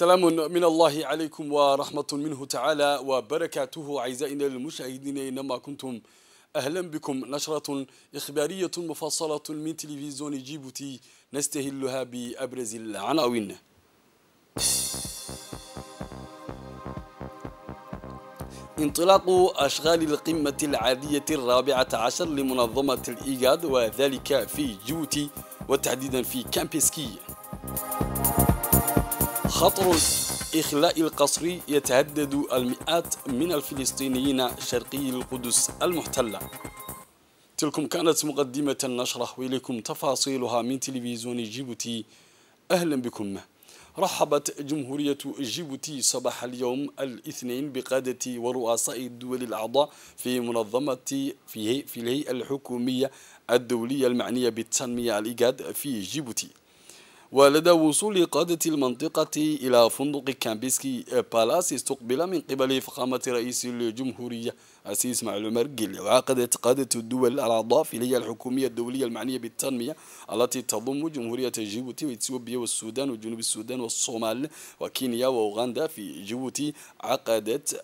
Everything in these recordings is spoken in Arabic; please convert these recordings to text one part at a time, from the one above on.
سلام من الله عليكم ورحمة منه تعالى وبركاته أعزائنا المشاهدين إنما كنتم أهلا بكم نشرة إخبارية مفصلة من تلفزيون جيبوتي نستهلها بأبرز العناوين انطلاق أشغال القمة العادية الرابعة عشر لمنظمة الإيجاد وذلك في جيبوتي وتحديدا في كامبيسكي خطر إخلاء القصري يتهدد المئات من الفلسطينيين شرقي القدس المحتلة تلكم كانت مقدمة النشرة وإليكم تفاصيلها من تلفزيون جيبوتي أهلا بكم رحبت جمهورية جيبوتي صباح اليوم الاثنين بقادة ورؤساء الدول الأعضاء في منظمة في الهيئة الحكومية الدولية المعنية بالتنمية الإيجاد في جيبوتي ولدى وصول قادة المنطقة إلى فندق كامبيسكي بالاس استقبل من قبل فخامة رئيس الجمهورية أسيس معلومة جيل وعقدت قادة الدول الأعضاء في الهيئة الحكومية الدولية المعنية بالتنمية التي تضم جمهورية جيبوتي وإثيوبيا والسودان وجنوب السودان والصومال وكينيا وأوغندا في جيبوتي عقدت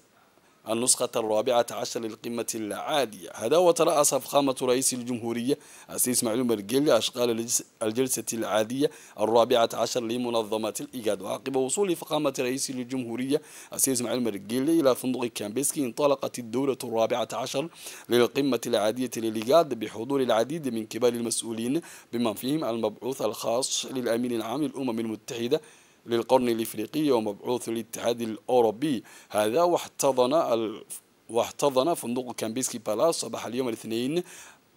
النسخة الرابعة عشر للقمة العادية هذا وترأس فخامة رئيس الجمهورية السيس معلوم مرقل أشغال الجلسة العادية الرابعة عشر لمنظمة الإيجاد وعقب وصول فخامة رئيس الجمهورية السيس معلوم مرقل إلى فندق كامبيسكي انطلقت الدورة الرابعة عشر للقمة العادية للإيجاد بحضور العديد من كبار المسؤولين بمن فيهم المبعوث الخاص للأمين العام للأمم المتحدة للقرن الإفريقي ومبعوث الاتحاد الأوروبي هذا واحتضن ال... واحتضن فندق كامبيسكي بالاس صباح اليوم الاثنين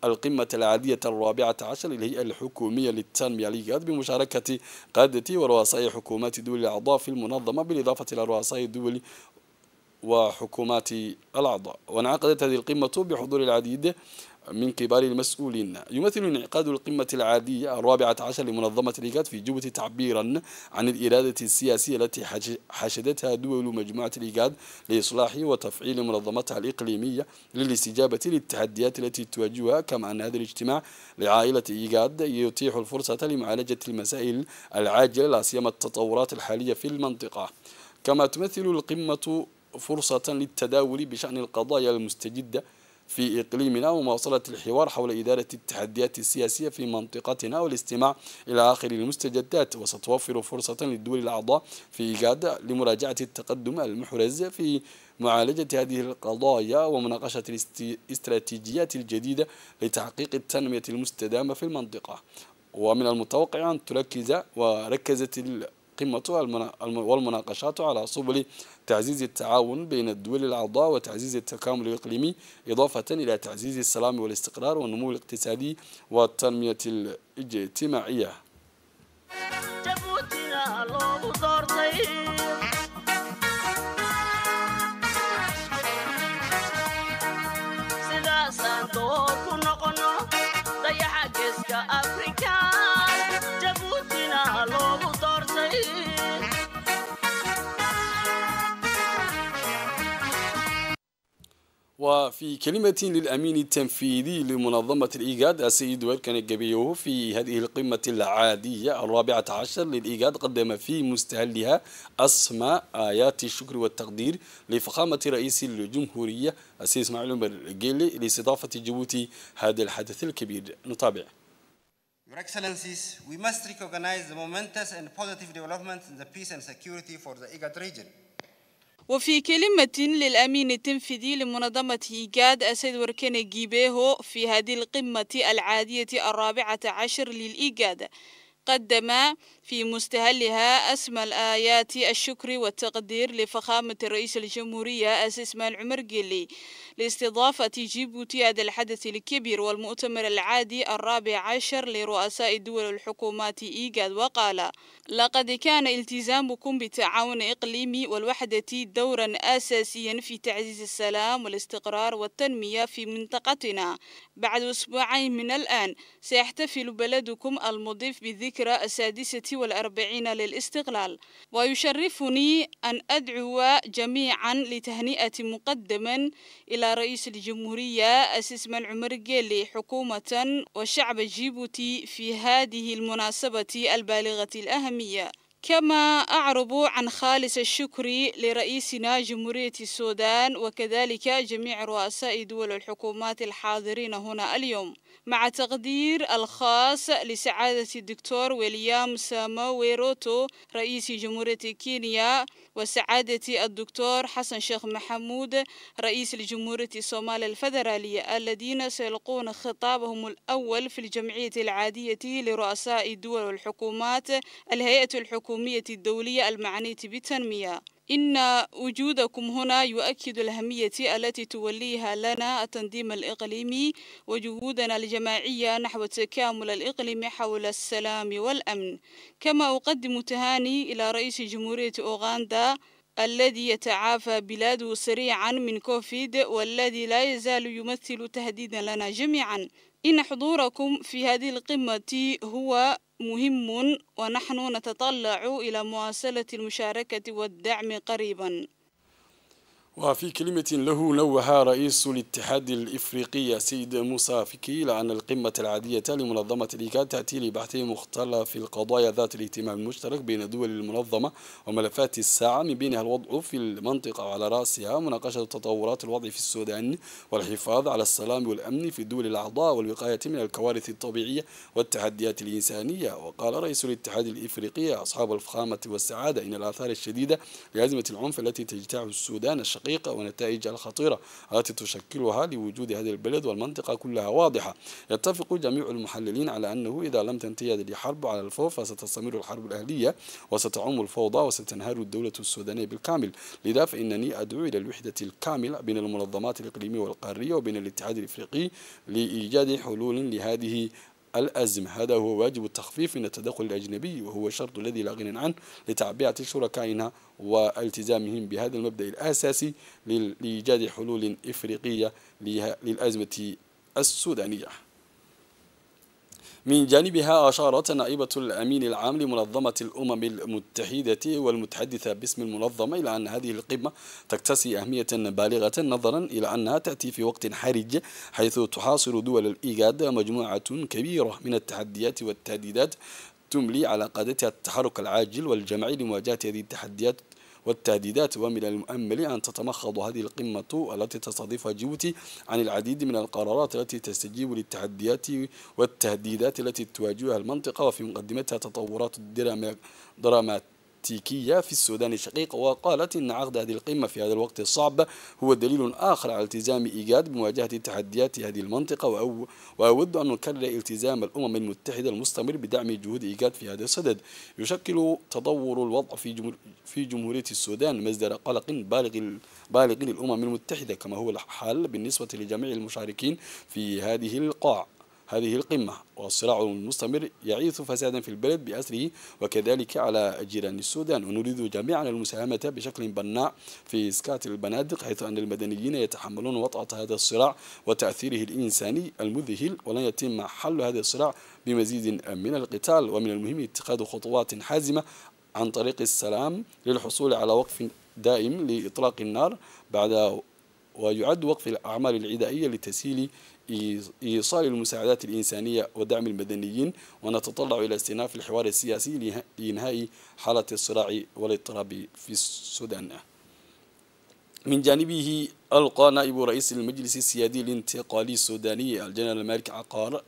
القمة العادية الرابعة عشر للهيئة الحكومية للتنمية ليغاد بمشاركة قادة ورؤساء حكومات دول الأعضاء في المنظمة بالإضافة إلى رؤساء الدول وحكومات الأعضاء وانعقدت هذه القمة بحضور العديد من كبار المسؤولين يمثل انعقاد القمة العادية الرابعة عشر لمنظمة الإيجاد في جوبة تعبيرا عن الإرادة السياسية التي حشدتها دول مجموعة الإيجاد لإصلاح وتفعيل منظمتها الإقليمية للاستجابة للتحديات التي تواجهها كما أن هذا الاجتماع لعائلة إيجاد يتيح الفرصة لمعالجة المسائل العاجلة لا سيما التطورات الحالية في المنطقة كما تمثل القمة فرصة للتداول بشأن القضايا المستجدة في إقليمنا ومواصلة الحوار حول إدارة التحديات السياسية في منطقتنا والاستماع إلى آخر المستجدات وستوفر فرصة للدول الأعضاء في إيجاد لمراجعة التقدم المحرز في معالجة هذه القضايا ومناقشة الاستراتيجيات الجديدة لتحقيق التنمية المستدامة في المنطقة ومن المتوقع أن تركز وركزت قمتها والمناقشات على سبل تعزيز التعاون بين الدول الأعضاء وتعزيز التكامل الإقليمي إضافة إلى تعزيز السلام والاستقرار والنمو الاقتصادي والتنمية الاجتماعية وفي كلمة للأمين التنفيذي لمنظمة الإيجاد السيد ويركن الجبيو في هذه القمة العادية الرابعة عشر للإيجاد قدم في مستهلها أسماء آيات الشكر والتقدير لفخامة رئيس الجمهورية السيد اسماعيل عمر جيلي لاستضافة جيبوتي هذا الحدث الكبير نتابع Your Excellencies, we must recognize the momentous and positive developments in the peace and security for the IGAD region. وفي كلمة للأمين التنفيذي لمنظمة إيجاد السيد وركين جيبيهو في هذه القمة العادية الرابعة عشر للإيجاد قدم في مستهلها أسمى الآيات الشكر والتقدير لفخامة رئيس الجمهورية أس إسماعيل عمر قلي لاستضافة جيبوتي هذا الحدث الكبير والمؤتمر العادي الرابع عشر لرؤساء دول الحكومات إيجاد وقال لقد كان التزامكم بتعاون إقليمي والوحدة دورا أساسيا في تعزيز السلام والاستقرار والتنمية في منطقتنا بعد أسبوعين من الآن سيحتفل بلدكم المضيف بذكرى الذكرى السادسة والأربعين للاستقلال ويشرفني أن أدعو جميعا لتهنئة مقدما إلى رئيس الجمهورية أسيس عمر جيلي حكومة وشعب جيبوتي في هذه المناسبة البالغة الأهمية كما أعرب عن خالص الشكر لرئيسنا جمهورية السودان وكذلك جميع رؤساء دول الحكومات الحاضرين هنا اليوم مع تقدير الخاص لسعادة الدكتور ويليام ساموي روتو رئيس جمهورية كينيا وسعادة الدكتور حسن شيخ محمود رئيس الجمهورية الصومال الفدرالية الذين سيلقون خطابهم الأول في الجمعية العادية لرؤساء دول الحكومات الهيئة الحكومية الحكومية الدولية المعنية بالتنمية إن وجودكم هنا يؤكد الأهمية التي توليها لنا التنظيم الإقليمي وجهودنا الجماعية نحو تكامل الإقليم حول السلام والأمن كما أقدم تهاني إلى رئيس جمهورية أوغندا الذي يتعافى بلاده سريعا من كوفيد والذي لا يزال يمثل تهديدا لنا جميعا إن حضوركم في هذه القمة هو مهم ونحن نتطلع إلى مواصلة المشاركة والدعم قريبا وفي كلمة له نوه رئيس الاتحاد الإفريقي سيد موسى فيكي لأن القمة العادية لمنظمة الإيكاد تأتي لبحث مختلف القضايا ذات الاهتمام المشترك بين دول المنظمة وملفات الساعة من بينها الوضع في المنطقة وعلى رأسها مناقشة تطورات الوضع في السودان والحفاظ على السلام والأمن في الدول الأعضاء والوقاية من الكوارث الطبيعية والتحديات الإنسانية وقال رئيس الاتحاد الإفريقي أصحاب الفخامة والسعادة إن الآثار الشديدة لأزمة العنف التي تجتاح السودان الشقيق الدقيقة ونتائج الخطيرة التي تشكلها لوجود هذه البلد والمنطقة كلها واضحة يتفق جميع المحللين على أنه إذا لم تنتهي هذه الحرب على الفور فستستمر الحرب الأهلية وستعم الفوضى وستنهار الدولة السودانية بالكامل لذا فإنني أدعو إلى الوحدة الكاملة بين المنظمات الإقليمية والقارية وبين الاتحاد الإفريقي لإيجاد حلول لهذه الأزم هذا هو واجب التخفيف من التدخل الأجنبي وهو الشرط الذي لا غنى عنه لتعبئة شركائنا والتزامهم بهذا المبدأ الأساسي لإيجاد حلول إفريقية للأزمة السودانية من جانبها أشارت نائبة الأمين العام لمنظمة الأمم المتحدة والمتحدثة باسم المنظمة إلى أن هذه القمة تكتسي أهمية بالغة نظرا إلى أنها تأتي في وقت حرج حيث تحاصر دول الإيجاد مجموعة كبيرة من التحديات والتهديدات تملي على قادتها التحرك العاجل والجمعي لمواجهة هذه التحديات والتهديدات ومن المؤمل أن تتمخض هذه القمة التي تستضيفها جيبوتي عن العديد من القرارات التي تستجيب للتحديات والتهديدات التي تواجهها المنطقة وفي مقدمتها تطورات درامات التكتيكية في السودان الشقيق وقالت إن عقد هذه القمة في هذا الوقت الصعب هو دليل آخر على التزام إيجاد بمواجهة تحديات هذه المنطقة وأود أن نكرر التزام الأمم المتحدة المستمر بدعم جهود إيجاد في هذا الصدد يشكل تطور الوضع في جمهور في جمهورية السودان مصدر قلق بالغ بالغ للأمم المتحدة كما هو الحال بالنسبة لجميع المشاركين في هذه القاع هذه القمة والصراع المستمر يعيث فسادا في البلد بأسره وكذلك على جيران السودان ونريد جميعا المساهمة بشكل بناء في إسكات البنادق حيث أن المدنيين يتحملون وطأة هذا الصراع وتأثيره الإنساني المذهل ولن يتم حل هذا الصراع بمزيد من القتال ومن المهم اتخاذ خطوات حازمة عن طريق السلام للحصول على وقف دائم لإطلاق النار بعد ويعد وقف الأعمال العدائية لتسهيل إيصال المساعدات الإنسانية ودعم المدنيين ونتطلع إلى استئناف الحوار السياسي لإنهاء حالة الصراع والاضطراب في السودان من جانبه ألقى نائب رئيس المجلس السيادي الانتقالي السوداني الجنرال مالك عقار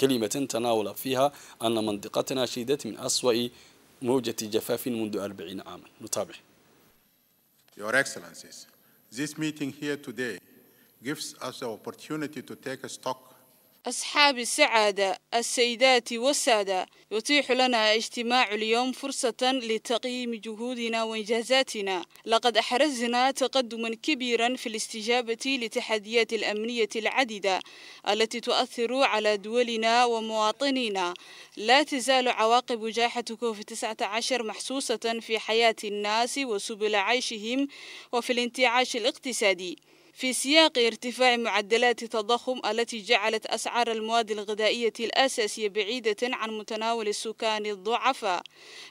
كلمة تناول فيها أن منطقتنا شهدت من أسوأ موجة جفاف منذ أربعين عاما نتابع Your Excellencies, this meeting here today gives us the opportunity to take stock أصحاب السعادة السيدات والسادة يتيح لنا اجتماع اليوم فرصة لتقييم جهودنا وإنجازاتنا لقد أحرزنا تقدما كبيرا في الاستجابة لتحديات الأمنية العديدة التي تؤثر على دولنا ومواطنينا لا تزال عواقب جائحة كوفيد-19 محسوسة في حياة الناس وسبل عيشهم وفي الانتعاش الاقتصادي في سياق ارتفاع معدلات التضخم التي جعلت أسعار المواد الغذائية الأساسية بعيدة عن متناول السكان الضعفاء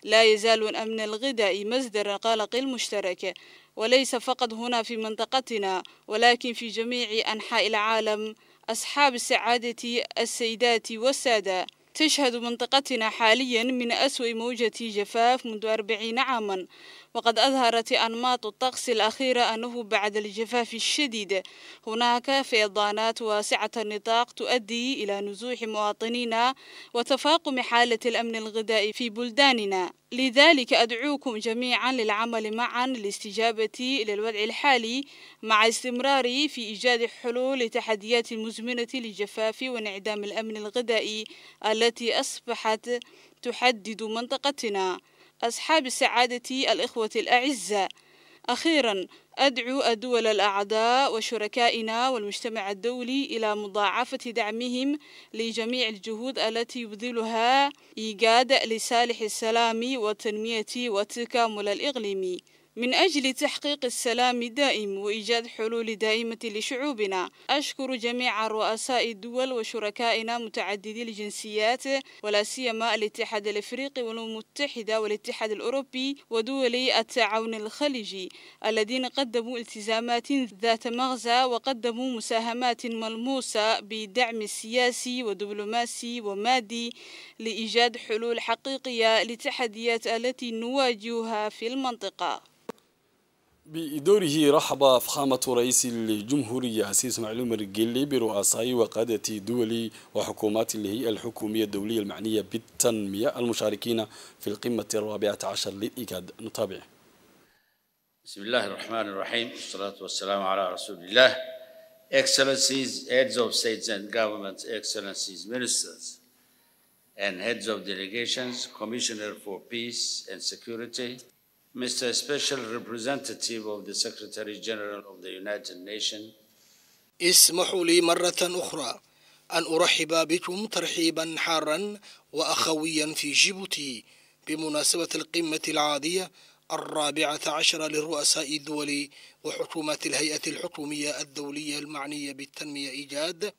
لا يزال الأمن الغذائي مصدر قلق المشترك وليس فقط هنا في منطقتنا ولكن في جميع أنحاء العالم أصحاب السعادة السيدات والسادة تشهد منطقتنا حاليا من أسوأ موجة جفاف منذ أربعين عاما وقد أظهرت أنماط الطقس الأخيرة أنه بعد الجفاف الشديد هناك فيضانات واسعة النطاق تؤدي إلى نزوح مواطنينا وتفاقم حالة الأمن الغذائي في بلداننا لذلك أدعوكم جميعا للعمل معا إلى للوضع الحالي مع استمرار في إيجاد حلول لتحديات المزمنة للجفاف وانعدام الأمن الغذائي التي أصبحت تحدد منطقتنا أصحاب سعادتي الإخوة الأعزاء أخيرا أدعو الدول الأعداء وشركائنا والمجتمع الدولي إلى مضاعفة دعمهم لجميع الجهود التي يبذلها إيجاد لصالح السلام والتنمية والتكامل الإقليمي من أجل تحقيق السلام الدائم وإيجاد حلول دائمة لشعوبنا أشكر جميع رؤساء الدول وشركائنا متعددي الجنسيات ولا سيما الاتحاد الأفريقي والأمم المتحدة والاتحاد الأوروبي ودولي التعاون الخليجي الذين قدموا التزامات ذات مغزى وقدموا مساهمات ملموسة بدعم سياسي ودبلوماسي ومادي لإيجاد حلول حقيقية لتحديات التي نواجهها في المنطقة بدوره رحب فخامة رئيس الجمهورية أسيس معلوم الرجلي برؤساء وقادة دول وحكومات الهيئة الحكومية الدولية المعنية بالتنمية المشاركين في القمة الرابعة عشر للإيكاد نتابع بسم الله الرحمن الرحيم والصلاة والسلام على رسول الله Excellencies, Heads of States and Governments, Excellencies, Ministers and Heads of Delegations, Commissioner for Peace and Security Mr. Special Representative of the Secretary General of the United Nations. اسمحوا لي مرة أخرى أن أرحب بكم ترحيبا حارا وأخويا في جيبوتي بمناسبة القمة العادية الرابعة عشر للرؤساء الدول وحكومات الهيئة الحكومية الدولية المعنية بالتنمية إيجاد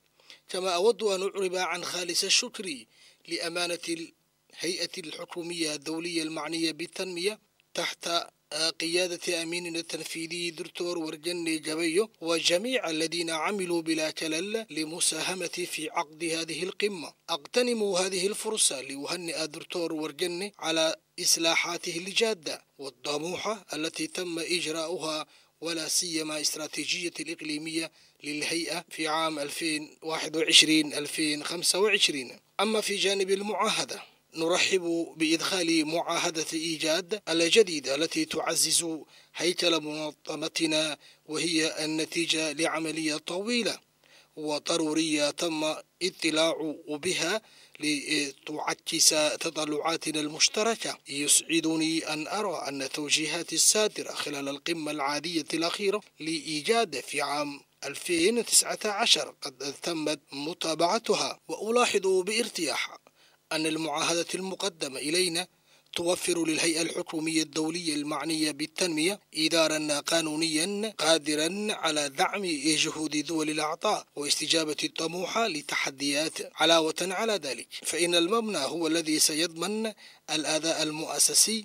كما أود أن أعرب عن خالص الشكر لأمانة الهيئة الحكومية الدولية المعنية بالتنمية تحت آه، قيادة أميننا التنفيذي دكتور ورجني جبيو وجميع الذين عملوا بلا كلل لمساهمة في عقد هذه القمة أغتنموا هذه الفرصة لأهنئ دكتور ورجني على إصلاحاته الجادة والطموحة التي تم إجراؤها ولا سيما استراتيجية الإقليمية للهيئة في عام 2021-2025 أما في جانب المعاهدة نرحب بإدخال معاهدة إيجاد الجديدة التي تعزز هيكل منظمتنا وهي النتيجة لعملية طويلة وضرورية تم اطلاع بها لتعكس تطلعاتنا المشتركة يسعدني أن أرى أن التوجيهات السادرة خلال القمة العادية الأخيرة لإيجاد في عام 2019 قد تمت متابعتها وألاحظ بارتياح أن المعاهدة المقدمة إلينا توفر للهيئة الحكومية الدولية المعنية بالتنمية إدارا قانونيا قادرا على دعم جهود دول الأعطاء واستجابة الطموحة لتحديات علاوة على ذلك فإن المبنى هو الذي سيضمن الأداء المؤسسي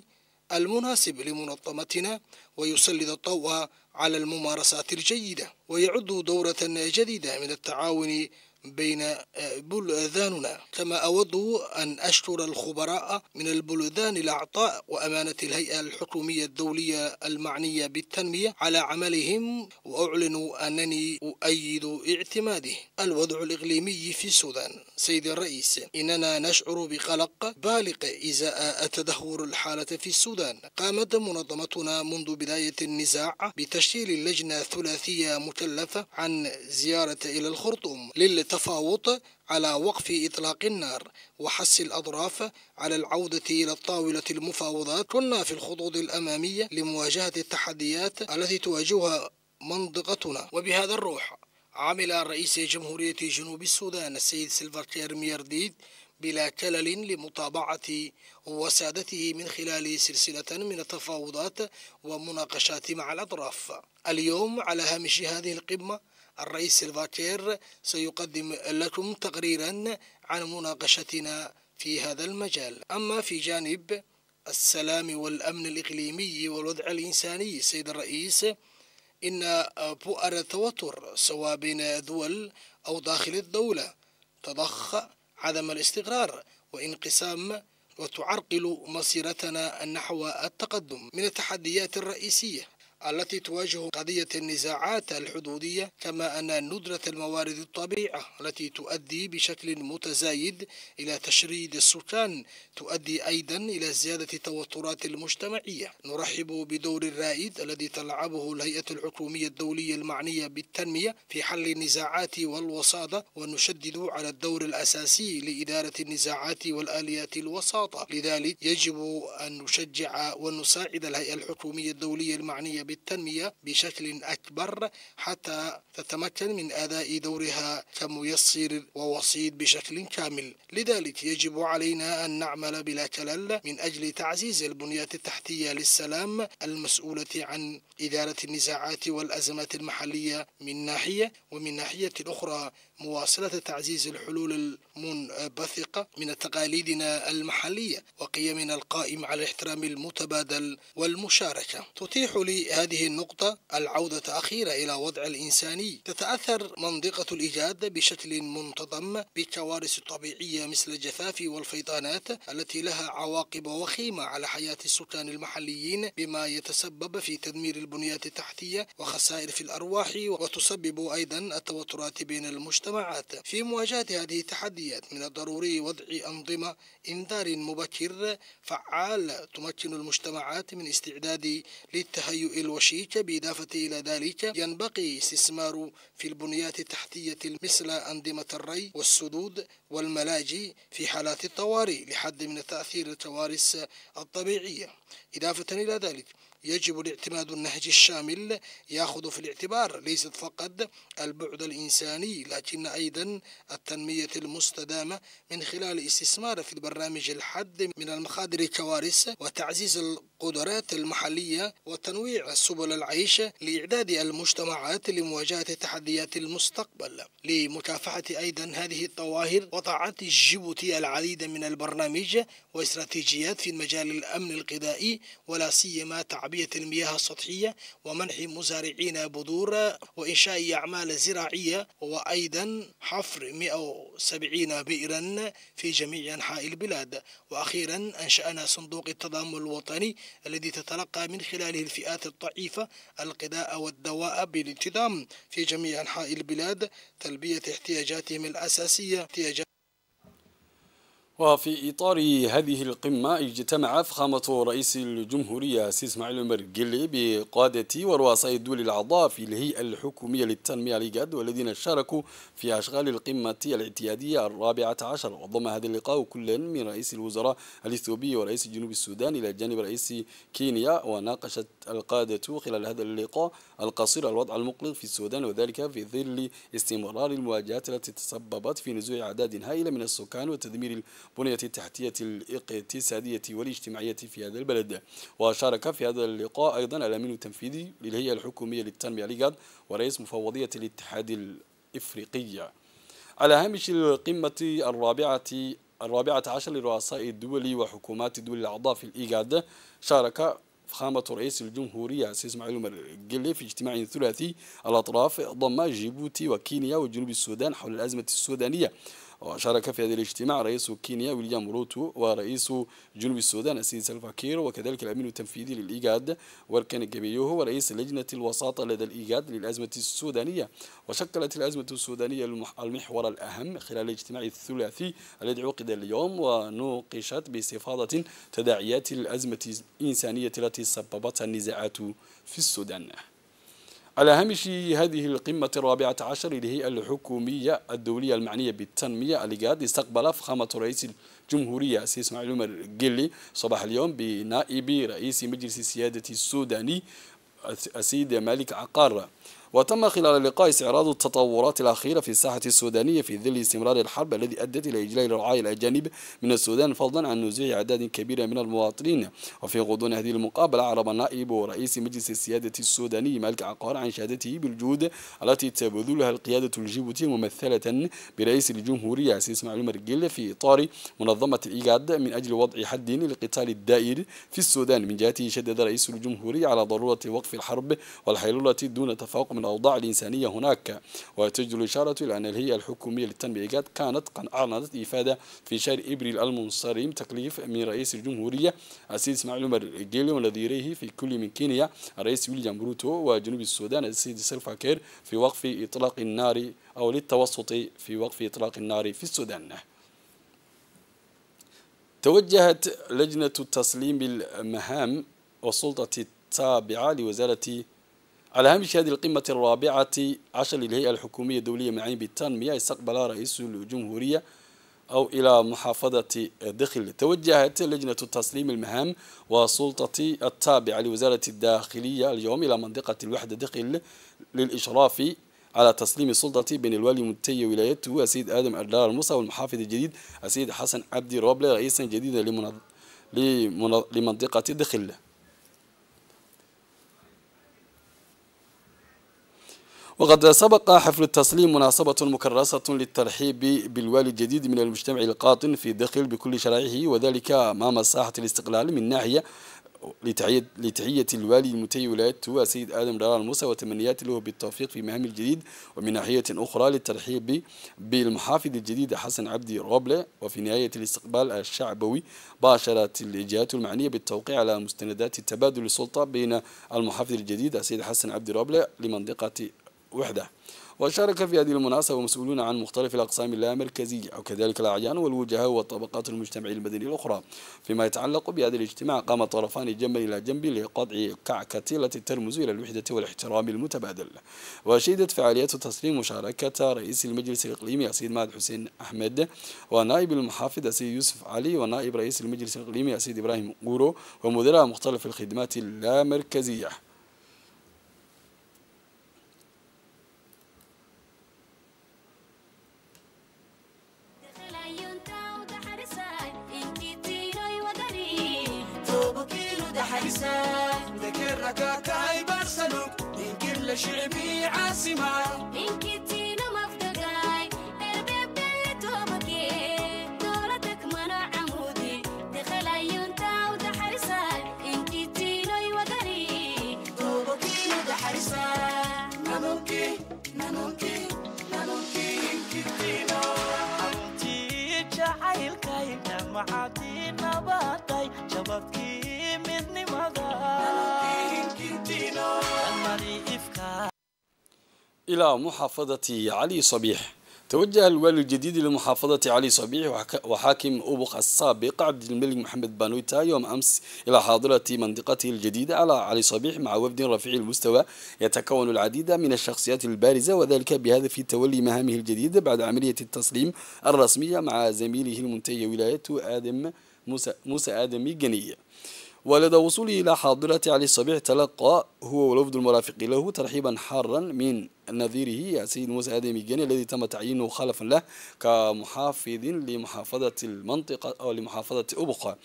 المناسب لمنظمتنا ويسلط الضوء على الممارسات الجيدة ويعد دورة جديدة من التعاون بين آه، بلداننا كما أود أن أشكر الخبراء من البلدان الأعطاء وأمانة الهيئة الحكومية الدولية المعنية بالتنمية على عملهم وأعلن أنني أؤيد اعتماده الوضع الإقليمي في السودان سيدي الرئيس إننا نشعر بقلق بالغ إزاء تدهور الحالة في السودان قامت منظمتنا منذ بداية النزاع بتشكيل لجنة ثلاثية مكلفة عن زيارة إلى الخرطوم للتي التفاوض على وقف إطلاق النار وحث الأطراف على العودة إلى الطاولة المفاوضات كنا في الخطوط الأمامية لمواجهة التحديات التي تواجهها منطقتنا وبهذا الروح عمل رئيس جمهورية جنوب السودان السيد سيلفر كير ميرديد بلا كلل لمتابعة وسادته من خلال سلسلة من التفاوضات ومناقشات مع الأطراف اليوم على هامش هذه القمة الرئيس سيلفا سيقدم لكم تقريرا عن مناقشتنا في هذا المجال أما في جانب السلام والأمن الإقليمي والوضع الإنساني سيد الرئيس إن بؤر التوتر سواء بين دول أو داخل الدولة تضخ عدم الاستقرار وانقسام وتعرقل مسيرتنا نحو التقدم من التحديات الرئيسية التي تواجه قضية النزاعات الحدودية كما أن ندرة الموارد الطبيعة التي تؤدي بشكل متزايد إلى تشريد السكان تؤدي أيضا إلى زيادة التوترات المجتمعية نرحب بدور الرائد الذي تلعبه الهيئة الحكومية الدولية المعنية بالتنمية في حل النزاعات والوساطة ونشدد على الدور الأساسي لإدارة النزاعات والآليات الوساطة لذلك يجب أن نشجع ونساعد الهيئة الحكومية الدولية المعنية بالتنمية بشكل أكبر حتى تتمكن من أداء دورها كميسر ووسيط بشكل كامل لذلك يجب علينا أن نعمل بلا كلل من أجل تعزيز البنية التحتية للسلام المسؤولة عن إدارة النزاعات والأزمات المحلية من ناحية ومن ناحية أخرى مواصلة تعزيز الحلول المنبثقة من تقاليدنا المحلية وقيمنا القائم على الاحترام المتبادل والمشاركة تتيح لي هذه النقطة العودة أخيرة إلى وضع الإنساني تتأثر منطقة الإيجاد بشكل منتظم بالكوارث الطبيعية مثل الجفاف والفيضانات التي لها عواقب وخيمة على حياة السكان المحليين بما يتسبب في تدمير البنيات التحتية وخسائر في الأرواح وتسبب أيضا التوترات بين المجتمع المجتمعات في مواجهة هذه التحديات من الضروري وضع أنظمة إنذار مبكر فعال تمكن المجتمعات من استعداد للتهيؤ الوشيك بالإضافة إلى ذلك ينبغي استثمار في البنيات التحتية مثل أنظمة الري والسدود والملاجئ في حالات الطوارئ لحد من تأثير الكوارث الطبيعية إضافة إلى ذلك يجب الاعتماد النهج الشامل يأخذ في الاعتبار ليس فقط البعد الإنساني لكن أيضا التنمية المستدامة من خلال الاستثمار في البرنامج الحد من المخاطر الكوارث وتعزيز القدرات المحلية وتنويع سبل العيش لإعداد المجتمعات لمواجهة تحديات المستقبل لمكافحة أيضا هذه الظواهر وضعت جيبوتي العديد من البرنامج واستراتيجيات في مجال الأمن الغذائي ولا سيما تعبية المياه السطحية ومنح مزارعين بذور وإنشاء أعمال زراعية وأيضا حفر 170 بئرا في جميع أنحاء البلاد وأخيرا أنشأنا صندوق التضامن الوطني الذي تتلقى من خلاله الفئات الضعيفة القداء والدواء بالانتظام في جميع أنحاء البلاد تلبية احتياجاتهم الأساسية احتياجات وفي إطار هذه القمة اجتمع فخامة رئيس الجمهورية سي إسماعيل عمر قلي بقادة ورؤساء الدول الأعضاء في الهيئة الحكومية للتنمية لقد والذين شاركوا في أشغال القمة الاعتيادية الرابعة عشر وضم هذا اللقاء كل من رئيس الوزراء الإثيوبي ورئيس جنوب السودان إلى جانب رئيس كينيا وناقشت القادة خلال هذا اللقاء القصير الوضع المقلق في السودان وذلك في ظل استمرار المواجهات التي تسببت في نزوع أعداد هائلة من السكان وتدمير البنية التحتية الاقتصادية والاجتماعية في هذا البلد وشارك في هذا اللقاء أيضا الأمين التنفيذي للهيئة الحكومية للتنمية لقد ورئيس مفوضية الاتحاد الإفريقية على هامش القمة الرابعة الرابعة عشر لرؤساء الدول وحكومات الدول الأعضاء في الإيجاد شارك فخامة رئيس الجمهورية سيس معلوم مرقلي في اجتماع ثلاثي الأطراف ضم جيبوتي وكينيا وجنوب السودان حول الأزمة السودانية وشارك في هذا الاجتماع رئيس كينيا ويليام روتو ورئيس جنوب السودان السيد سلفاكير وكذلك الأمين التنفيذي للإيجاد وركان الجبيوه ورئيس لجنة الوساطة لدى الإيجاد للأزمة السودانية وشكلت الأزمة السودانية المحور الأهم خلال الاجتماع الثلاثي الذي عقد اليوم ونوقشت باستفاضة تداعيات الأزمة الإنسانية التي سببتها النزاعات في السودان على هامش هذه القمة الرابعة عشر للهيئة الحكومية الدولية المعنية بالتنمية اللي استقبل فخامة رئيس الجمهورية السيد اسماعيل عمر قلي صباح اليوم بنائب رئيس مجلس السيادة السوداني السيد مالك عقار وتم خلال اللقاء استعراض التطورات الأخيرة في الساحة السودانية في ظل استمرار الحرب الذي أدت إلى إجلاء الرعايا الأجانب من السودان فضلا عن نزوع أعداد كبيرة من المواطنين وفي غضون هذه المقابلة أعرب نائب رئيس مجلس السيادة السوداني مالك عقار عن شهادته بالجهود التي تبذلها القيادة الجيبوتية ممثلة برئيس الجمهورية سيس معلوم رجل في إطار منظمة الإيجاد من أجل وضع حد للقتال الدائر في السودان من جهته شدد رئيس الجمهورية على ضرورة وقف الحرب والحيلولة دون تفاقم من الأوضاع الإنسانية هناك وتجد الإشارة إلى أن الهيئة الحكومية للتنمية كانت قد أعلنت إفادة في شهر إبريل المنصرم تكليف من رئيس الجمهورية السيد إسماعيل عمر الجيلي ونظيريه في كل من كينيا الرئيس ويليام بروتو وجنوب السودان السيد سيلفا كير في وقف إطلاق النار أو للتوسط في وقف إطلاق النار في السودان توجهت لجنة تسليم المهام والسلطة التابعة لوزارة على هامش هذه القمة الرابعة عشر للهيئة الحكومية الدولية من عين بالتنمية استقبل رئيس الجمهورية أو إلى محافظة دخل توجهت لجنة تسليم المهام وسلطة التابعة لوزارة الداخلية اليوم إلى منطقة الوحدة دخل للإشراف على تسليم السلطة بين الوالي متي ولايته السيد آدم أردار الموسى والمحافظ الجديد السيد حسن عبد روبلي رئيسا جديدا لمنطقة دخل وقد سبق حفل التصليم مناسبة مكرسة للترحيب بالوالي الجديد من المجتمع القاطن في داخل بكل شرائعه وذلك أمام ساحة الاستقلال من ناحية لتحية الوالي المتي ولايته السيد آدم دار الموسى وتمنيات له بالتوفيق في مهام الجديد ومن ناحية أخرى للترحيب بالمحافظ الجديد حسن عبدي روبلة وفي نهاية الاستقبال الشعبوي باشرت الجهات المعنية بالتوقيع على مستندات تبادل السلطة بين المحافظ الجديد السيد حسن عبدي روبلة لمنطقة وحدة وشارك في هذه المناسبة مسؤولون عن مختلف الأقسام اللامركزية وكذلك الأعيان والوجهاء والطبقات المجتمعية المدنية الأخرى فيما يتعلق بهذا الاجتماع قام طرفان جنبا إلى جنب لقطع كعكة التي ترمز إلى الوحدة والاحترام المتبادل وشهدت فعاليات تسليم مشاركة رئيس المجلس الإقليمي السيد مهد حسين أحمد ونائب المحافظ السيد يوسف علي ونائب رئيس المجلس الإقليمي السيد إبراهيم قورو ومدراء مختلف الخدمات اللامركزية الإنسان ذكر ركاكاي برسلو من كل شعبي عاصمة إن كنتينا مفدقاي البيب دلتوبكي دورتك منع عمودي دخل عيون تاو دحرسا إن كنتينا يوغري توبكي دحرسا ما ممكن ما ممكن ما ممكن إن كنتينا أنتي جعل كاينا معاك إلى محافظة علي صبيح توجه الوالي الجديد لمحافظة علي صبيح وحاكم أبوخ السابق عبد الملك محمد بانويتا يوم أمس إلى حاضرة منطقته الجديدة على علي صبيح مع وفد رفيع المستوى يتكون العديد من الشخصيات البارزة وذلك بهدف تولي مهامه الجديدة بعد عملية التسليم الرسمية مع زميله المنتهي ولايته آدم موسى, موسى آدم جنية ولدى وصوله إلى حاضرة علي صبيح تلقى هو والوفد المرافق له ترحيبا حارا من نظيره السيد موسى هادي ميجاني الذي تم تعيينه خلفا له كمحافظ لمحافظة المنطقة أو لمحافظة أبقى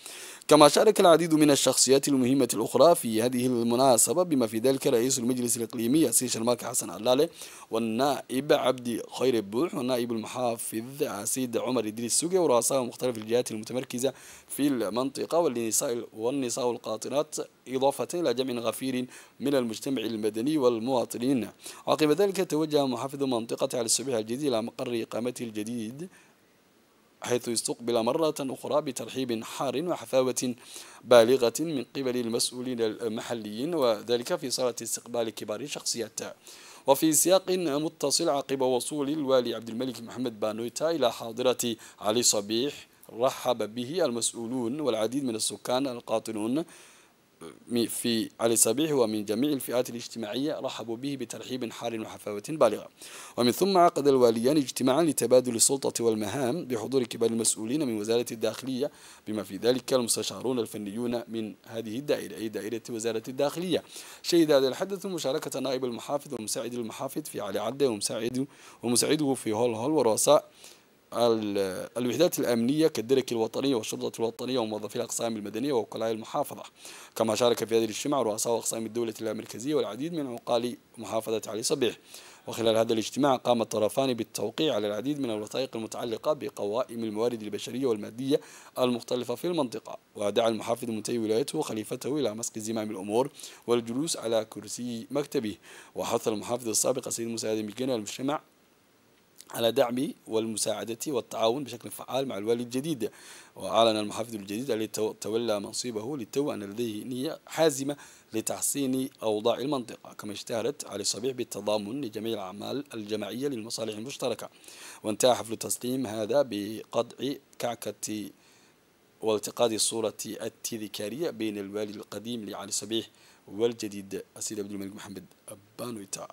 كما شارك العديد من الشخصيات المهمة الأخرى في هذه المناسبة بما في ذلك رئيس المجلس الإقليمي السيد شرماك حسن علالي والنائب عبد خير بوح والنائب المحافظ السيد عمر إدريس سوقي ورؤساء مختلف الجهات المتمركزة في المنطقة والنساء, والنساء القاطنات إضافة إلى جمع غفير من المجتمع المدني والمواطنين عقب ذلك كذلك توجه محافظ منطقة على السبيح الجديد إلى مقر إقامته الجديد حيث يستقبل مرة أخرى بترحيب حار وحفاوة بالغة من قبل المسؤولين المحليين وذلك في صالة استقبال كبار شخصياته وفي سياق متصل عقب وصول الوالي عبد الملك محمد بانويتا إلى حاضرة علي صبيح رحب به المسؤولون والعديد من السكان القاطنون في على صبيح ومن جميع الفئات الاجتماعية رحبوا به بترحيب حار وحفاوة بالغة ومن ثم عقد الواليان اجتماعا لتبادل السلطة والمهام بحضور كبار المسؤولين من وزارة الداخلية بما في ذلك المستشارون الفنيون من هذه الدائرة أي دائرة وزارة الداخلية شهد هذا الحدث مشاركة نائب المحافظ ومساعد المحافظ في علي عدة ومساعده, ومساعده في هول هول ورؤساء الوحدات الأمنية كالدرك الوطنية والشرطة الوطنية وموظفي الأقسام المدنية ووكلاء المحافظة كما شارك في هذه الاجتماع رؤساء أقسام الدولة المركزية والعديد من عقال محافظة علي صبيح وخلال هذا الاجتماع قام الطرفان بالتوقيع على العديد من الوثائق المتعلقة بقوائم الموارد البشرية والمادية المختلفة في المنطقة ودعا المحافظ منتهي ولايته وخليفته إلى مسك زمام الأمور والجلوس على كرسي مكتبه وحث المحافظ السابق سيد مساعد مكينا المجتمع على دعم والمساعدة والتعاون بشكل فعال مع الوالي الجديد وأعلن المحافظ الجديد الذي تولى منصبه للتو أن لديه نية حازمة لتحسين أوضاع المنطقة كما اشتهرت علي الصبيح بالتضامن لجميع الأعمال الجماعية للمصالح المشتركة وانتهى حفل التسليم هذا بقطع كعكة والتقاط الصورة التذكارية بين الوالي القديم لعلي صبيح والجديد السيد عبد الملك محمد بانويتا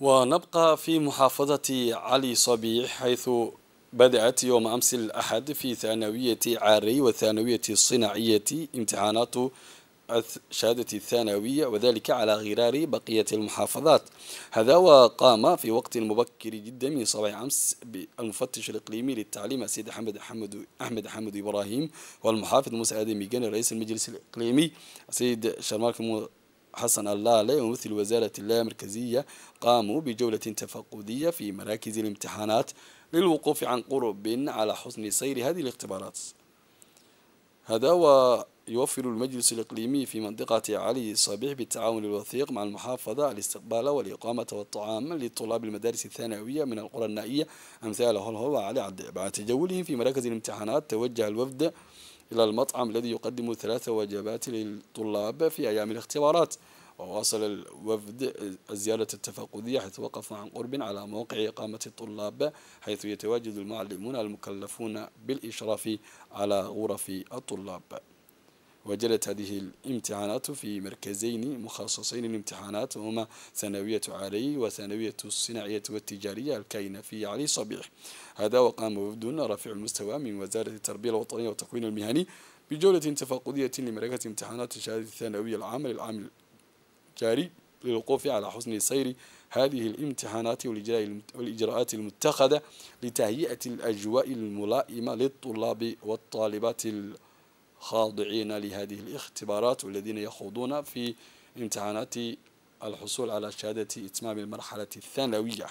ونبقى في محافظة علي صبيح حيث بدأت يوم أمس الأحد في ثانوية عاري والثانوية الصناعية امتحانات الشهادة الثانوية وذلك على غرار بقية المحافظات هذا وقام في وقت مبكر جدا من صباح أمس المفتش الإقليمي للتعليم السيد أحمد أحمد أحمد أحمد إبراهيم والمحافظ موسى آدمي رئيس المجلس الإقليمي السيد شرمارك حسن الله عليه ومثل وزارة الله المركزية قاموا بجولة تفقدية في مراكز الامتحانات للوقوف عن قرب على حسن سير هذه الاختبارات هذا ويوفر المجلس الإقليمي في منطقة علي الصبيح بالتعاون الوثيق مع المحافظة الاستقبال والإقامة والطعام لطلاب المدارس الثانوية من القرى النائية أمثال هولهول وعلي عبد بعد تجولهم في مراكز الامتحانات توجه الوفد إلى المطعم الذي يقدم ثلاث وجبات للطلاب في أيام الاختبارات وواصل الوفد الزيارة التفقدية حيث وقف عن قرب على موقع إقامة الطلاب حيث يتواجد المعلمون المكلفون بالإشراف على غرف الطلاب وجلت هذه الامتحانات في مركزين مخصصين للامتحانات وهما ثانوية علي وثانوية الصناعية والتجارية الكائنة في علي صبيح هذا وقام وفد رفع المستوى من وزارة التربية الوطنية والتكوين المهني بجولة تفاقدية لمركز امتحانات الشهادة الثانوية العامة للعام الجاري للوقوف على حسن سير هذه الامتحانات والإجراءات المتخذة لتهيئة الأجواء الملائمة للطلاب والطالبات خاضعين لهذه الاختبارات والذين يخوضون في امتحانات الحصول على شهادة إتمام المرحلة الثانوية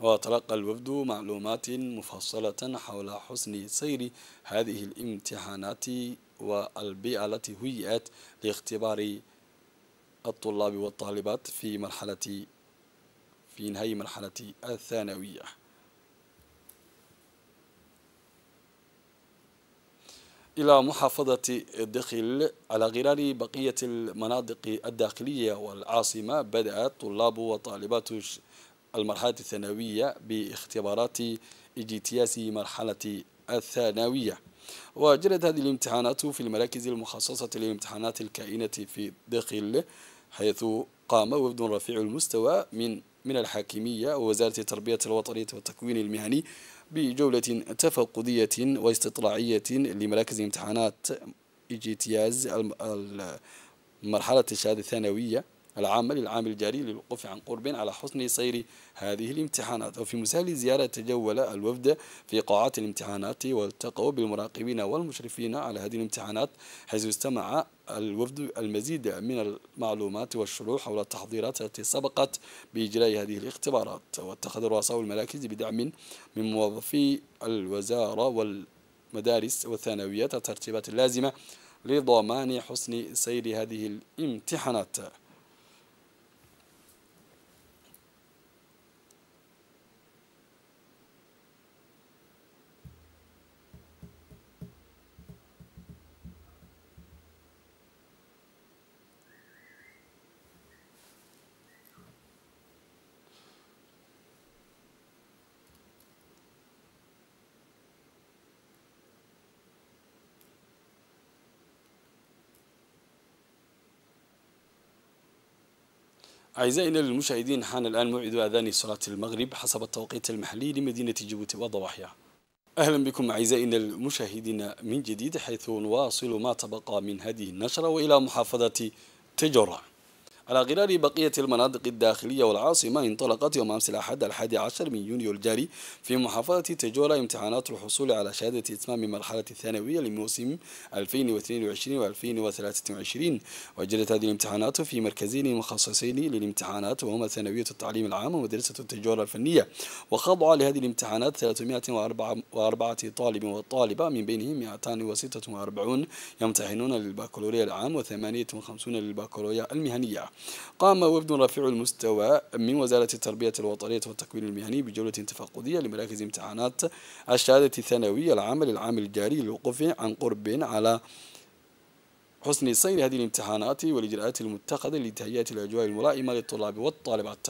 وتلقى الوفد معلومات مفصلة حول حسن سير هذه الامتحانات والبيئة التي هيئت لاختبار الطلاب والطالبات في مرحلة في نهاية مرحلة الثانوية إلى محافظة دخل على غرار بقية المناطق الداخلية والعاصمة بدأ طلاب وطالبات المرحلة الثانوية باختبارات اجتياز مرحلة الثانوية وجرت هذه الامتحانات في المراكز المخصصة للامتحانات الكائنة في دخل حيث قام وفد رفيع المستوى من من الحاكمية ووزارة التربية الوطنية والتكوين المهني بجولة تفقدية واستطلاعية لمراكز امتحانات اجتياز المرحلة الشهادة الثانوية العامل للعام الجاري للوقوف عن قرب على حسن سير هذه الامتحانات وفي مسهل زيارة تجول الوفد في قاعات الامتحانات والتقوا بالمراقبين والمشرفين على هذه الامتحانات حيث استمع الوفد المزيد من المعلومات والشروح حول التحضيرات التي سبقت بإجراء هذه الاختبارات واتخذ رؤساء المراكز بدعم من موظفي الوزارة والمدارس والثانويات الترتيبات اللازمة لضمان حسن سير هذه الامتحانات أعزائي المشاهدين حان الآن موعد أذان صلاة المغرب حسب التوقيت المحلي لمدينة جيبوتي وضواحيها أهلا بكم أعزائنا المشاهدين من جديد حيث نواصل ما تبقى من هذه النشرة وإلى محافظة تجرة على غرار بقية المناطق الداخلية والعاصمة انطلقت يوم أمس الأحد الحادي عشر من يونيو الجاري في محافظة تجولة امتحانات الحصول على شهادة إتمام المرحلة الثانوية لموسم 2022 و2023 وجرت هذه الامتحانات في مركزين مخصصين للامتحانات وهما ثانوية التعليم العام ومدرسة التجولة الفنية وخضع لهذه الامتحانات 304 طالب وطالبة من بينهم 246 يمتحنون للبكالوريا العام و58 للبكالوريا المهنية قام وفد رفيع المستوى من وزارة التربية الوطنية والتكوين المهني بجولة تفقدية لمراكز امتحانات الشهادة الثانوية العامة للعام الجاري للوقوف عن قرب على حسن سير هذه الامتحانات والإجراءات المتخذة لتهيئة الأجواء الملائمة للطلاب والطالبات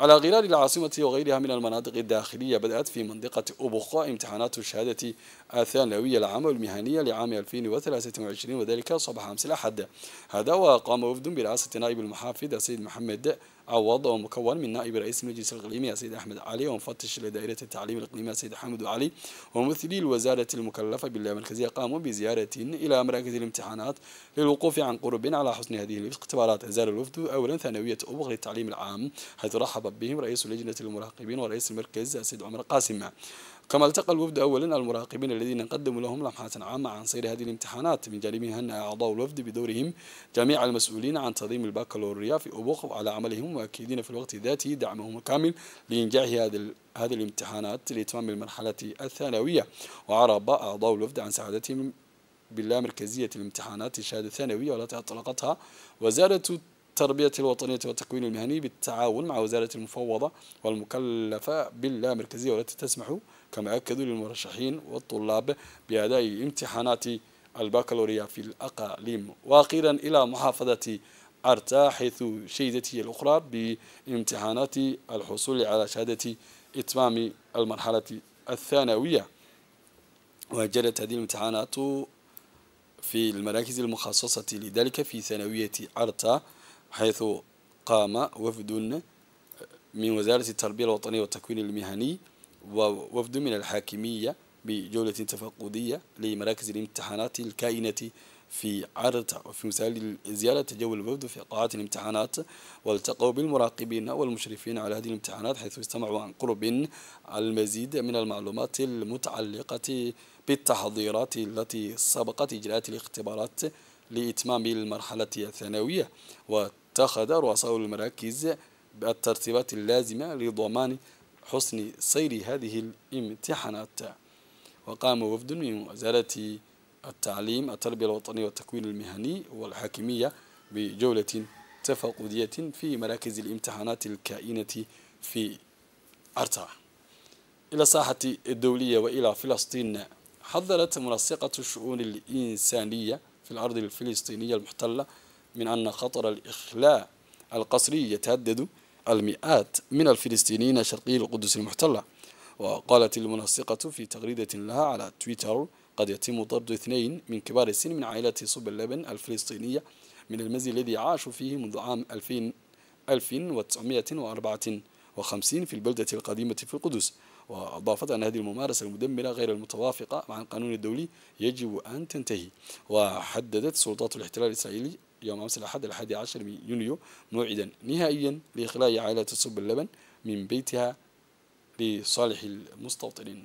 على غرار العاصمة وغيرها من المناطق الداخلية بدأت في منطقة أبوخا امتحانات الشهادة الثانوية العامة والمهنية لعام 2023 وذلك صباح أمس الأحد هذا وقام وفد برئاسة نائب المحافظ السيد محمد عوض ومكون من نائب رئيس المجلس الإقليمي السيد أحمد علي ومفتش لدائرة التعليم الإقليمي السيد حمد علي وممثلي الوزارة المكلفة بالله المركزية قاموا بزيارة إلى مراكز الامتحانات للوقوف عن قرب على حسن هذه الاختبارات زار الوفد أولا ثانوية أبغ للتعليم العام حيث رحب بهم رئيس لجنة المراقبين ورئيس المركز السيد عمر قاسم كما التقى الوفد أولا المراقبين الذين قدموا لهم لمحات عامة عن سير هذه الامتحانات من أن أعضاء الوفد بدورهم جميع المسؤولين عن تنظيم البكالوريا في أبوخ على عملهم مؤكدين في الوقت ذاته دعمهم الكامل لإنجاح هذه هذه الامتحانات لإتمام المرحلة الثانوية وعرب أعضاء الوفد عن سعادتهم باللا مركزية الامتحانات الشهادة الثانوية والتي أطلقتها وزارة التربية الوطنية والتكوين المهني بالتعاون مع وزارة المفوضة والمكلفة باللامركزية مركزية والتي تسمح كما أكدوا للمرشحين والطلاب بأداء امتحانات البكالوريا في الأقاليم وأخيرا إلى محافظة أرتا حيث هي الأخرى بامتحانات الحصول على شهادة إتمام المرحلة الثانوية وجرت هذه الامتحانات في المراكز المخصصة لذلك في ثانوية أرتا حيث قام وفد من وزارة التربية الوطنية والتكوين المهني ووفد من الحاكمية بجولة تفقدية لمراكز الامتحانات الكائنة في عرض وفي مسال زيارة جو الوفد في قاعة الامتحانات والتقوا بالمراقبين والمشرفين على هذه الامتحانات حيث استمعوا عن قرب على المزيد من المعلومات المتعلقة بالتحضيرات التي سبقت إجراءات الاختبارات لإتمام المرحلة الثانوية واتخذ رؤساء المراكز الترتيبات اللازمة لضمان حسن سير هذه الامتحانات وقام وفد من وزارة التعليم التربية الوطنية والتكوين المهني والحاكمية بجولة تفقدية في مراكز الامتحانات الكائنة في أرتا إلى الساحة الدولية وإلى فلسطين حذرت منسقة الشؤون الإنسانية في الأرض الفلسطينية المحتلة من أن خطر الإخلاء القسري يتهدد المئات من الفلسطينيين شرقي القدس المحتلة وقالت المنسقة في تغريدة لها على تويتر قد يتم طرد اثنين من كبار السن من عائلة صب اللبن الفلسطينية من المزي الذي عاشوا فيه منذ عام 2000 1954 في البلدة القديمة في القدس وأضافت أن هذه الممارسة المدمرة غير المتوافقة مع القانون الدولي يجب أن تنتهي وحددت سلطات الاحتلال الإسرائيلي يوم أمس الأحد الحادي عشر من يونيو موعدا نهائيا لإخلاء عائلة صب اللبن من بيتها لصالح المستوطنين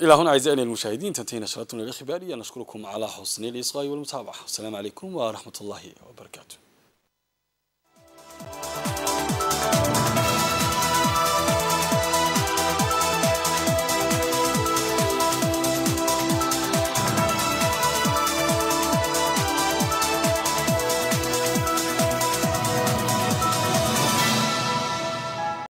إلى هنا أعزائي المشاهدين تنتهي نشرتنا الإخبارية نشكركم على حسن الإصغاء والمتابعة السلام عليكم ورحمة الله وبركاته